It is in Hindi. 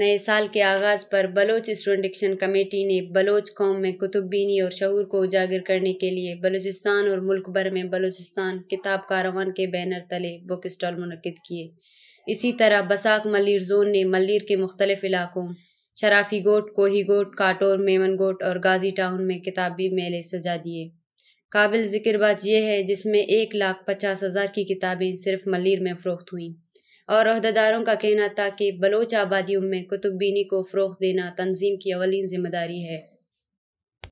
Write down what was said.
नए साल के आगाज़ पर बलोच स्टूडेंट एक्शन कमेटी ने बलोच कौम में कुतुबीनी और शहूर को उजागर करने के लिए बलूचिस्तान और मुल्क भर में बलूचिस्तान किताब कारवान के बैनर तले बुक स्टॉल मनद किए इसी तरह बसाक मलिर जोन ने मलिर के मुख्तलिफ इलाकों शराफी गोट कोही गोट काटोर मेमन गोट और गाजी टाउन में किताबी मेले सजा दिए काबिल जिक्र बात यह है जिसमें एक लाख पचास हज़ार की किताबें सिर्फ मलिर में फ़रोख्त हुई और अहदेदारों का कहना था कि बलोच आबादियों में कुतुबीनी को फ़रोग़ देना तंज़ीम की अवलिन ज़िम्मेदारी है